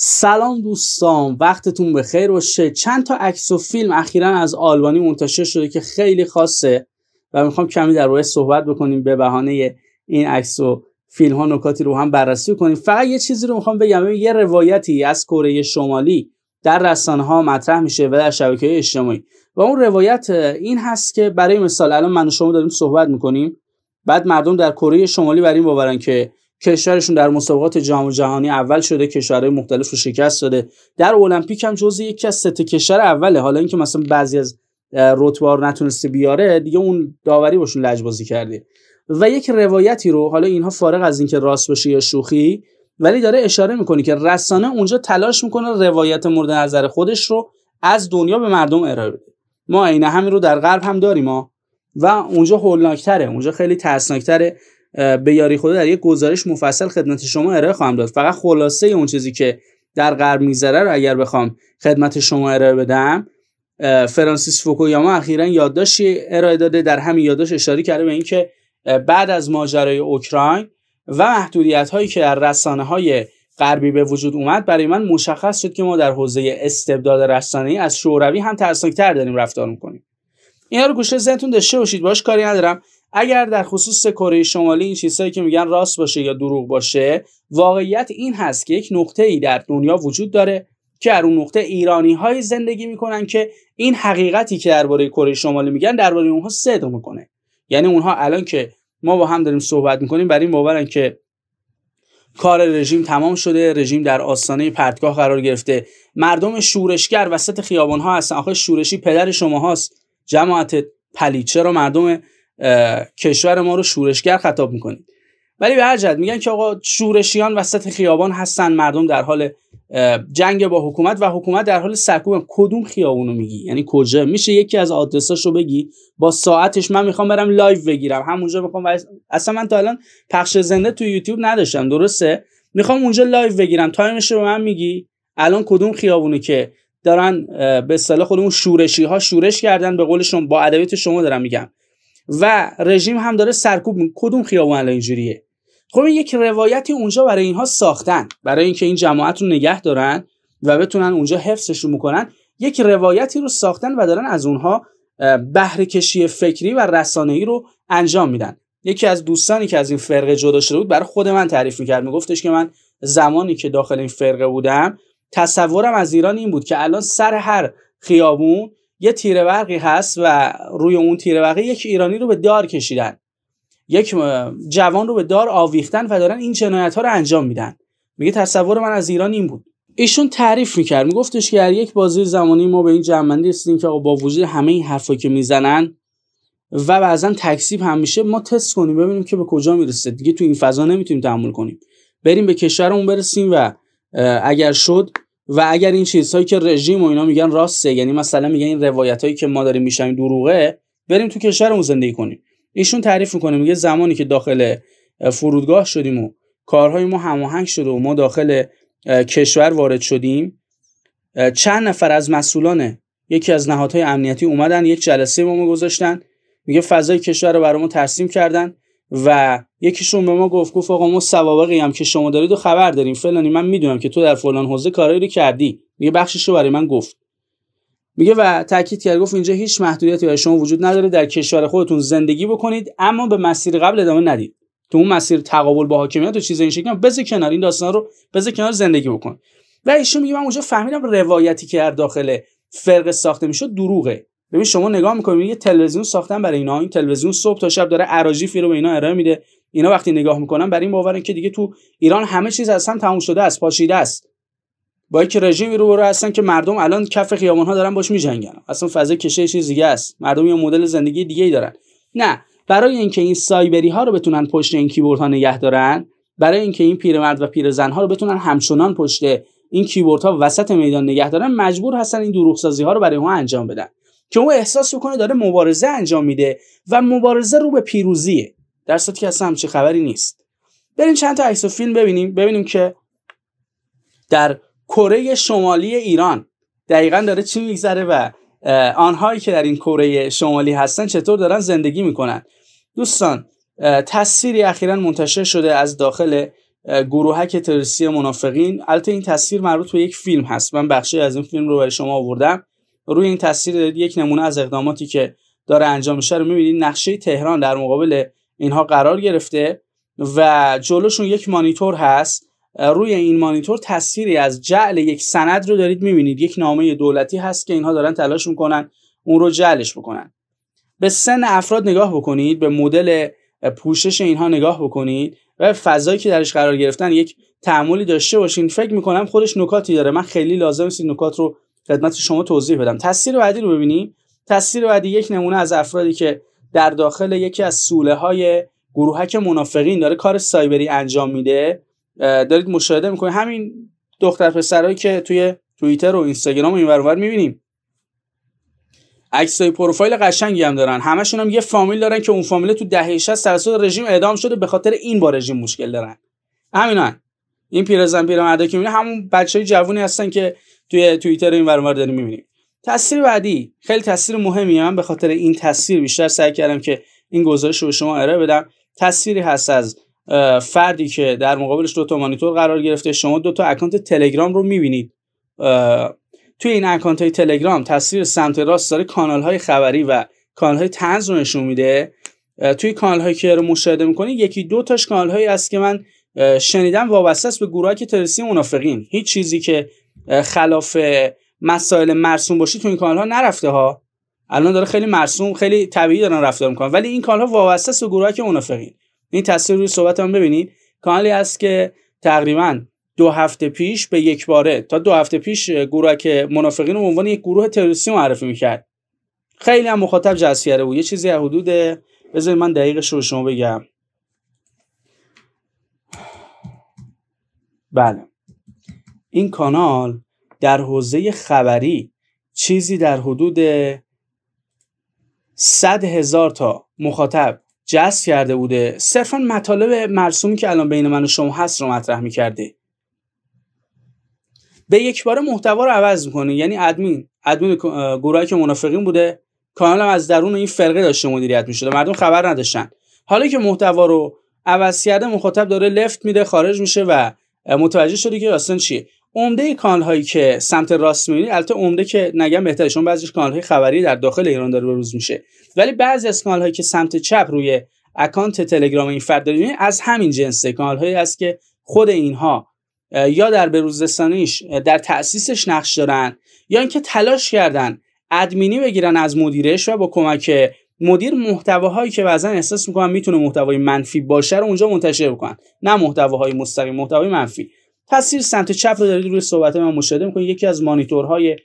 سلام دوستان وقتتون بخیر باشه چند تا عکس و فیلم اخیرا از آلبانی منتشر شده که خیلی خاصه و میخوام کمی در روی صحبت بکنیم به بهانه این عکس و فیلم ها نکاتی رو هم بررسی کنیم فقط یه چیزی رو میخوام بگم یه روایتی از کره شمالی در رسانه ها مطرح میشه و در شبکه اجتماعی و اون روایت این هست که برای مثال الان من و شما داریم صحبت میکنیم بعد مردم در کره شمالی بر این باورن که کشورشون در مسابقات جام جهانی اول شده کشورهای مختلف رو شکست داده در المپیک هم جزو یکی از سه کشور اوله حالا اینکه مثلا بعضی از رتبه نتونسته بیاره دیگه اون داوری باشون لجبازی کرده و یک روایتی رو حالا اینها فارغ از اینکه راست باشه یا شوخی ولی داره اشاره میکنه که رسانه اونجا تلاش میکنه روایت مورد نظر خودش رو از دنیا به مردم ارائه بده ما عین همین رو در غرب هم داریم و اونجا هولناکتره اونجا خیلی ترسناکتره به یاری خدا در یک گزارش مفصل خدمت شما ارائه خواهم داد فقط خلاصه اون چیزی که در غرب میذاره رو اگر بخوام خدمت شما ارائه بدم فرانسیس فوکویاما اخیرا یادداشتی ارائه داده در همین یادداشت اشاره کرده به اینکه بعد از ماجرای اوکراین و محدودیت هایی که در رسانه های غربی به وجود اومد برای من مشخص شد که ما در حوزه استبداد رسانه‌ای از شوروی هم ترسناکتر داریم رفتار میکنیم اینا رو گوشه ذهنتون داشته باشید باش کاری ندارم اگر در خصوص کره شمالی این چیزهایی که میگن راست باشه یا دروغ باشه واقعیت این هست که یک نقطه ای در دنیا وجود داره که در اون نقطه ایرانی های زندگی میکنن که این حقیقتی که درباره کره شمالی میگن درباره اونها صدق میکنه یعنی اونها الان که ما با هم داریم صحبت میکنیم برای این باورن که کار رژیم تمام شده رژیم در آستانه پرتگاه قرار گرفته مردم شورشگر وسط خیابان ها هستن آخه شورشی پدر شما هاست جماعت پلیچه رو مردم کشور ما رو شورشگر خطاب میکنید ولی به هر جد میگن که آقا شورشیان وسط خیابان هستن مردم در حال جنگ با حکومت و حکومت در حال سرکوب کدوم خیابونو میگی یعنی کجا میشه یکی از آدرساشو بگی با ساعتش من میخوام برم لایو بگیرم همونجا میخوام اصلا من تا الان پخش زنده تو یوتیوب نداشتم درسته میخوام اونجا لایو بگیرم تایمش رو به من میگی الان کدوم خیابونه که دارن به خودمون شورشی ها شورش کردن به قولشون با ادبیات شما دارم میگم و رژیم هم داره سرکوب کدوم خیابون الان اینجوریه خب این یک روایتی اونجا برای اینها ساختن برای اینکه این جماعت رو نگه دارن و بتونن اونجا حفظش رو میکنن یک روایتی رو ساختن و دارن از اونها بهره کشی فکری و ای رو انجام میدن یکی از دوستانی که از این فرقه جدا شده بود برای خود من تعریف میکرد میگفتش که من زمانی که داخل این فرقه بودم تصورم از ایران این بود که الان سر هر خیابون یه تیره برقی هست و روی اون تیره برقی یک ایرانی رو به دار کشیدن یک جوان رو به دار آویختن و دارن این جنایت ها رو انجام میدن میگه تصور من از ایران این بود ایشون تعریف میکرد میگفتش که در یک بازی زمانی ما به این جنبندی رسیدیم که با وجود همه این حرفایی که میزنن و بعضا تکسیب هم میشه ما تست کنیم ببینیم که به کجا میرسه دیگه تو این فضا نمیتونیم تحمل کنیم بریم به کشورمون برسیم و اگر شد و اگر این چیزهایی که رژیم و اینا میگن راسته یعنی مثلا میگن این هایی که ما داریم میشنیم دروغه بریم تو کشورمون زندگی کنیم ایشون تعریف میکنه میگه زمانی که داخل فرودگاه شدیم و کارهای ما هماهنگ شده و ما داخل کشور وارد شدیم چند نفر از مسئولان یکی از نهادهای امنیتی اومدن یک جلسه با ما گذاشتن میگه فضای کشور رو برای ما ترسیم کردن و یکیشون به ما گفت گفت آقا ما سوابقی هم که شما دارید و خبر داریم فلانی من میدونم که تو در فلان حوزه کارایی رو کردی میگه بخشش رو برای من گفت میگه و تاکید کرد گفت اینجا هیچ محدودیتی برای شما وجود نداره در کشور خودتون زندگی بکنید اما به مسیر قبل ادامه ندید تو اون مسیر تقابل با حاکمیت و چیز این شکلی بز کنار این داستان رو بز کنار زندگی بکن و ایشون میگه من اونجا فهمیدم روایتی که در داخل فرق ساخته میشد دروغه ببین شما نگاه میکنید یه تلویزیون ساختن برای اینا این تلویزیون صبح تا شب داره اراجیفی رو به اینا ارائه میده اینا وقتی نگاه میکنن بر این باورن که دیگه تو ایران همه چیز اصلا تموم شده است پاشیده است با اینکه رژیمی رو برو هستن که مردم الان کف خیابان ها دارن باش میجنگن اصلا فضا کشه چیز دیگه است مردم یه مدل زندگی دیگه ای دارن نه برای اینکه این سایبری ها رو بتونن پشت این کیبورد ها نگه دارن برای اینکه این پیرمرد و پیرزن ها رو بتونن همچنان پشت این کیبورد ها وسط میدان نگه دارن مجبور هستن این دروغ سازی ها رو برای اون انجام بدن که اون احساس بکنه داره مبارزه انجام میده و مبارزه رو به پیروزیه در صورتی که اصلا خبری نیست بریم چند تا عکس و فیلم ببینیم ببینیم که در کره شمالی ایران دقیقا داره چی میگذره و آنهایی که در این کره شمالی هستن چطور دارن زندگی میکنن دوستان تصویری اخیرا منتشر شده از داخل گروهک ترسی منافقین البته این تصویر مربوط به یک فیلم هست من بخشی از این فیلم رو برای شما آوردم روی این تصویر یک نمونه از اقداماتی که داره انجام میشه رو میبینید نقشه تهران در مقابل اینها قرار گرفته و جلوشون یک مانیتور هست روی این مانیتور تصویری از جعل یک سند رو دارید میبینید یک نامه دولتی هست که اینها دارن تلاش میکنن اون رو جعلش بکنن به سن افراد نگاه بکنید به مدل پوشش اینها نگاه بکنید و فضایی که درش قرار گرفتن یک تعملی داشته باشین فکر میکنم خودش نکاتی داره من خیلی لازم نیست نکات رو خدمت شما توضیح بدم تصویر بعدی رو ببینیم تصویر بعدی یک نمونه از افرادی که در داخل یکی از سوله های گروهک منافقین داره کار سایبری انجام میده دارید مشاهده میکنید همین دختر پسرهایی که توی توییتر و اینستاگرام و اینور اونور میبینیم عکسای پروفایل قشنگی هم دارن همشون هم یه فامیل دارن که اون فامیل تو دهه 60 رژیم اعدام شده به خاطر این با رژیم مشکل دارن همینا این پیرزن پیرمردا که میبینی همون بچهای جوونی هستن که توی توییتر این اونور داریم میبینیم تاثیر بعدی خیلی تاثیر مهمی هم به خاطر این تاثیر بیشتر سعی کردم که این گزارش رو به شما ارائه بدم تاثیری هست از فردی که در مقابلش دو تا مانیتور قرار گرفته شما دو تا اکانت تلگرام رو میبینید توی این اکانت های تلگرام تصویر سمت راست داره کانال های خبری و کانال های تنز رو نشون میده توی کانال هایی که رو مشاهده میکنید یکی دو تاش کانال هایی است که من شنیدم وابسته به گروه که هیچ چیزی که خلاف مسائل مرسوم باشی تو این کانال ها نرفته ها الان داره خیلی مرسوم خیلی طبیعی دارن رفتار میکنن ولی این کانال ها وابسته است به گروه که منافقین این تصویر روی صحبت هم ببینید کانالی است که تقریبا دو هفته پیش به یک باره تا دو هفته پیش گروه که منافقین رو به عنوان یک گروه تروریستی معرفی میکرد خیلی هم مخاطب جذبیاره بود یه چیزی حدود بذارید من دقیقش رو شما بگم بله این کانال در حوزه خبری چیزی در حدود 100 هزار تا مخاطب جذب کرده بوده صرفا مطالب مرسومی که الان بین من و شما هست رو مطرح میکرده به یک بار محتوا رو عوض میکنه یعنی ادمین ادمین گروهی که منافقین بوده کانال از درون این فرقه داشته مدیریت میشده مردم خبر نداشتن حالا که محتوا رو عوض کرده مخاطب داره لفت میده خارج میشه و متوجه شده که اصلا چیه عمده کانال هایی که سمت راست میبینید البته عمده که نگم بهتره چون بعضیش کانال های خبری در داخل ایران داره بروز میشه ولی بعضی از کانال هایی که سمت چپ روی اکانت تلگرام این فرد دارید از همین جنسه کانال هایی است که خود اینها یا در بروزرسانیش در تاسیسش نقش دارن یا اینکه تلاش کردن ادمینی بگیرن از مدیرش و با کمک مدیر محتواهایی که بعضا احساس میکنن میتونه محتوای منفی باشه رو اونجا منتشر بکنن نه محتواهای مستقیم محتوای منفی تصویر سمت چپ رو دارید روی صحبت من مشاهده میکنید یکی از مانیتورهای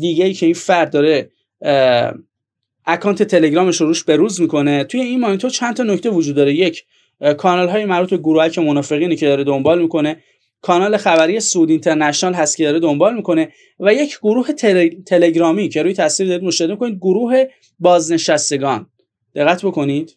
دیگه ای که این فرد داره اکانت تلگرامش رو روش بروز میکنه توی این مانیتور چند تا نکته وجود داره یک کانال های مربوط به که منافقینی که داره دنبال میکنه کانال خبری سود اینترنشنال هست که داره دنبال میکنه و یک گروه تلگرامی که روی تصویر دارید مشاهده میکنید گروه بازنشستگان دقت بکنید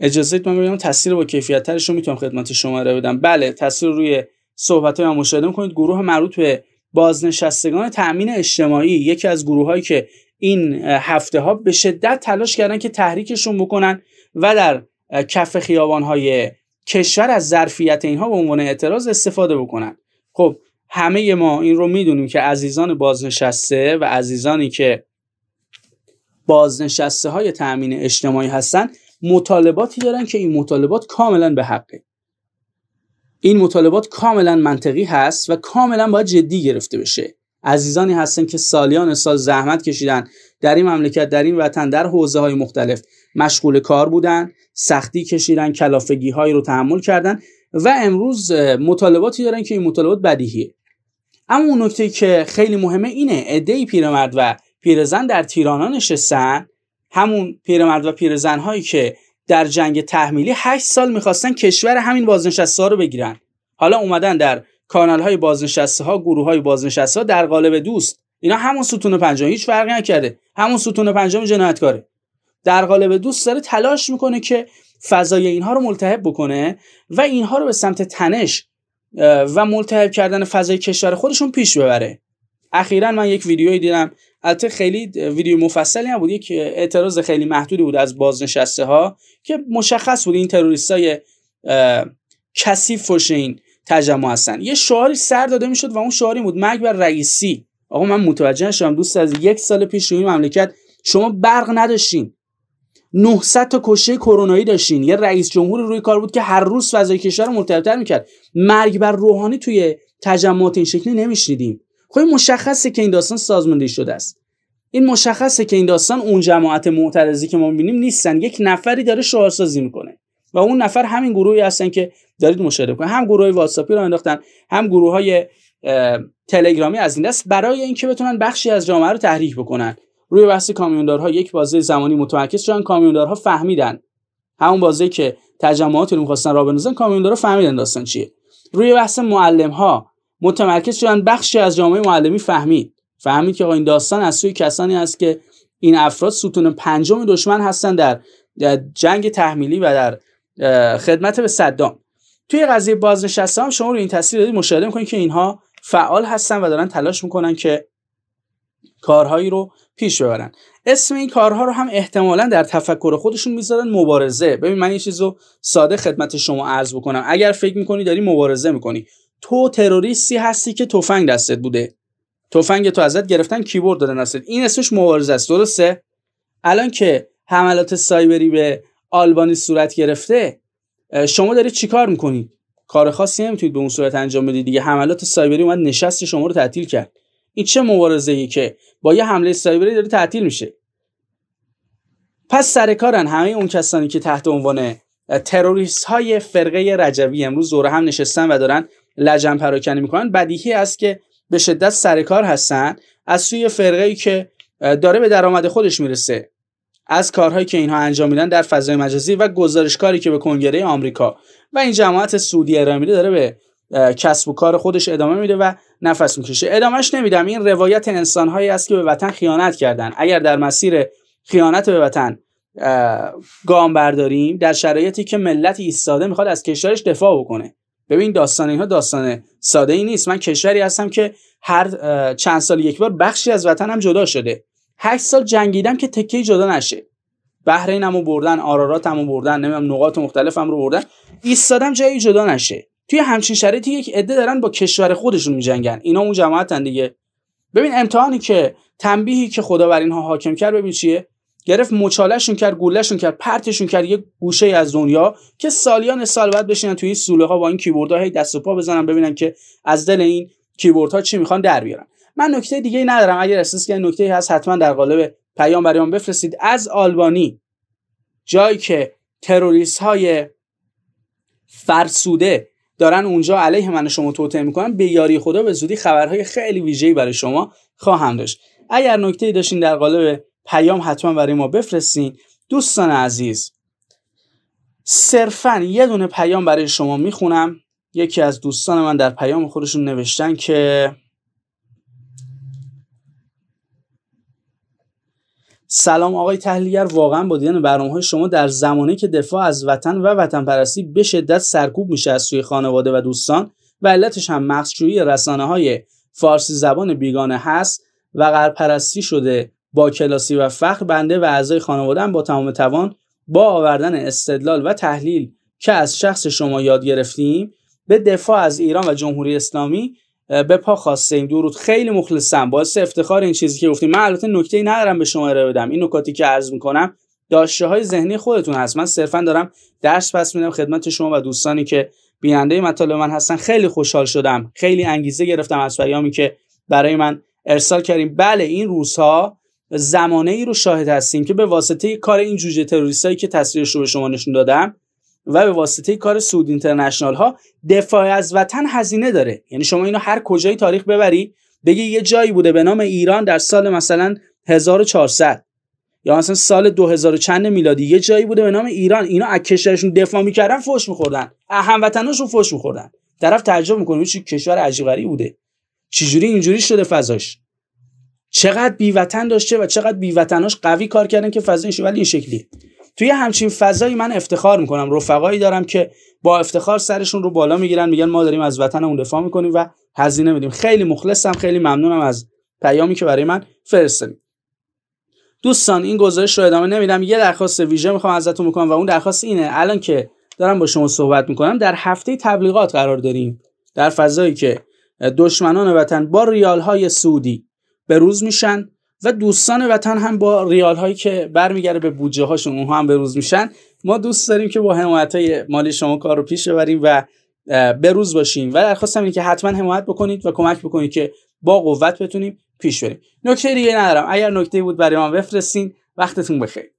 اجازه من ببینم تاثیر با کیفیت ترش رو میتونم خدمت شما رو بدم بله تاثیر روی صحبت های مشاهده کنید گروه مربوط به بازنشستگان تأمین اجتماعی یکی از گروه هایی که این هفته ها به شدت تلاش کردن که تحریکشون بکنن و در کف خیابان های کشور از ظرفیت اینها به عنوان اعتراض استفاده بکنن خب همه ما این رو میدونیم که عزیزان بازنشسته و عزیزانی که بازنشسته های تأمین اجتماعی هستند مطالباتی دارن که این مطالبات کاملا به حقه این مطالبات کاملا منطقی هست و کاملا باید جدی گرفته بشه عزیزانی هستن که سالیان سال زحمت کشیدن در این مملکت در این وطن در حوزه های مختلف مشغول کار بودن سختی کشیدن کلافگی هایی رو تحمل کردن و امروز مطالباتی دارن که این مطالبات بدیهیه اما اون نکته که خیلی مهمه اینه عده پیرمرد و پیرزن در تیرانا نشستن همون پیرمرد و پیرزن هایی که در جنگ تحمیلی 8 سال میخواستن کشور همین بازنشسته ها رو بگیرن حالا اومدن در کانال های بازنشسته ها گروه های بازنشسته ها در قالب دوست اینا همون ستون پنجم هیچ فرقی نکرده همون ستون پنجم جنایتکاره در قالب دوست داره تلاش میکنه که فضای اینها رو ملتهب بکنه و اینها رو به سمت تنش و ملتهب کردن فضای کشور خودشون پیش ببره اخیرا من یک ویدیویی دیدم البته خیلی ویدیو مفصلی بودی یک اعتراض خیلی محدودی بود از بازنشسته ها که مشخص بود این تروریست های کثیف فشین این تجمع هستن یه شعاری سر داده میشد و اون شعاری بود مرگ بر رئیسی آقا من متوجه شدم دوست از یک سال پیش روی مملکت شما برق نداشتین 900 تا کشته کرونایی داشتین یه رئیس جمهور روی کار بود که هر روز فضای کشور رو مرتبطتر میکرد مرگ بر روحانی توی تجمعات این شکلی نمیشنیدیم خب مشخصه که این داستان سازماندهی شده است این مشخصه که این داستان اون جماعت معترضی که ما میبینیم نیستن یک نفری داره سازی میکنه و اون نفر همین گروهی هستن که دارید مشاهده کنید هم گروه واتساپی رو انداختن هم گروه های تلگرامی از این دست برای اینکه بتونن بخشی از جامعه رو تحریک بکنن روی بحث کامیوندارها یک بازه زمانی متمرکز شدن کامیوندارها فهمیدن همون بازه که تجمعات رو می‌خواستن راه بندازن کامیوندارها فهمیدن داستان چیه روی بحث معلم متمرکز شدن بخشی از جامعه معلمی فهمید فهمید که این داستان از سوی کسانی است که این افراد ستون پنجم دشمن هستند در جنگ تحمیلی و در خدمت به صدام توی قضیه بازنشسته هم شما رو این تصویر دادید مشاهده میکنید که اینها فعال هستن و دارن تلاش میکنن که کارهایی رو پیش ببرن اسم این کارها رو هم احتمالا در تفکر خودشون میذارن مبارزه ببین من یه چیز رو ساده خدمت شما عرض بکنم اگر فکر میکنی داری مبارزه میکنی تو تروریستی هستی که تفنگ دستت بوده تفنگ تو ازت گرفتن کیبورد دادن دستت این اسمش مبارزه است درسته الان که حملات سایبری به آلبانی صورت گرفته شما دارید چیکار میکنید کار خاصی نمیتونید به اون صورت انجام بدید دیگه حملات سایبری اومد نشست شما رو تعطیل کرد این چه مبارزه ای که با یه حمله سایبری داره تعطیل میشه پس سر کارن همه اون کسانی که تحت عنوان تروریست های فرقه رجوی امروز دور هم نشستن و دارن لجن پراکنی میکنن بدیهی است که به شدت سرکار هستن از سوی فرقه ای که داره به درآمد خودش میرسه از کارهایی که اینها انجام میدن در فضای مجازی و گزارش کاری که به کنگره آمریکا و این جماعت سعودی ارائه داره به کسب و کار خودش ادامه میده و نفس میکشه ادامهش نمیدم این روایت انسان هایی است که به وطن خیانت کردن اگر در مسیر خیانت به وطن گام برداریم در شرایطی که ملت ایستاده میخواد از کشورش دفاع بکنه ببین داستان اینها داستان ساده ای نیست من کشوری هستم که هر چند سال یک بار بخشی از وطنم جدا شده هشت سال جنگیدم که تکه جدا نشه رو بردن رو بردن نمیدونم نقاط مختلفم رو بردن ایستادم جایی جدا نشه توی همچین شرایطی یک عده دارن با کشور خودشون میجنگن اینا اون جماعتن دیگه ببین امتحانی که تنبیهی که خدا بر اینها حاکم کرد ببین چیه گرفت مچالشون کرد گولهشون کرد پرتشون کرد یه گوشه از دنیا که سالیان سال بعد بشینن توی این سوله ها با این کیبوردها هی دست و پا بزنن ببینن که از دل این ها چی میخوان در بیارن من نکته دیگه ندارم اگر احساس که نکته هست حتما در قالب پیام برای بفرستید از آلبانی جایی که تروریست های فرسوده دارن اونجا علیه من شما توطئه میکنن به یاری خدا به زودی خبرهای خیلی ویژه‌ای برای شما خواهم داشت اگر نکته داشتین در قالب پیام حتما برای ما بفرستین دوستان عزیز صرفا یه دونه پیام برای شما میخونم یکی از دوستان من در پیام خودشون نوشتن که سلام آقای تحلیلگر واقعا با دیدن برنامه های شما در زمانی که دفاع از وطن و وطن پرستی به شدت سرکوب میشه از سوی خانواده و دوستان و علتش هم مخشوی رسانه های فارسی زبان بیگانه هست و غرپرستی شده با کلاسی و فخر بنده و اعضای خانوادن با تمام توان با آوردن استدلال و تحلیل که از شخص شما یاد گرفتیم به دفاع از ایران و جمهوری اسلامی به پا خواستیم درود خیلی مخلصم باعث افتخار این چیزی که گفتیم من البته نکته ندارم به شما ارائه بدم این نکاتی که عرض میکنم داشته های ذهنی خودتون هست من صرفا دارم درس پس میدم خدمت شما و دوستانی که بیننده مطالب من هستن خیلی خوشحال شدم خیلی انگیزه گرفتم از پیامی که برای من ارسال کردیم بله این روزها زمانه ای رو شاهد هستیم که به واسطه کار این جوجه تروریستایی که تصویرش رو به شما نشون دادم و به واسطه کار سود اینترنشنال ها دفاع از وطن هزینه داره یعنی شما اینو هر کجای تاریخ ببری بگی یه جایی بوده به نام ایران در سال مثلا 1400 یا مثلا سال 2000 چند میلادی یه جایی بوده به نام ایران اینا از کشورشون دفاع میکردن فوش میخوردن هموطناشون فوش میخوردن طرف تعجب میکنه چه کشور عجیب بوده چجوری اینجوری شده فضاش چقدر بیوطن داشته و چقدر بیوطناش قوی کار کردن که فضا این ولی این شکلی توی همچین فضایی من افتخار میکنم رفقایی دارم که با افتخار سرشون رو بالا میگیرن میگن ما داریم از وطن اون دفاع میکنیم و هزینه میدیم خیلی مخلصم خیلی ممنونم از پیامی که برای من فرستادید دوستان این گزارش رو ادامه نمیدم یه درخواست ویژه میخوام ازتون میکنم و اون درخواست اینه الان که دارم با شما صحبت میکنم در هفته تبلیغات قرار داریم در فضایی که دشمنان وطن با ریال های سعودی بروز میشن و دوستان وطن هم با ریال هایی که برمیگره به بودجه هاشون اونها هم بروز میشن ما دوست داریم که با حمایت های مالی شما کار رو پیش ببریم و بروز باشیم و درخواستم اینه که حتما حمایت بکنید و کمک بکنید که با قوت بتونیم پیش بریم نکته دیگه ندارم اگر نکته بود برای من بفرستین وقتتون بخیر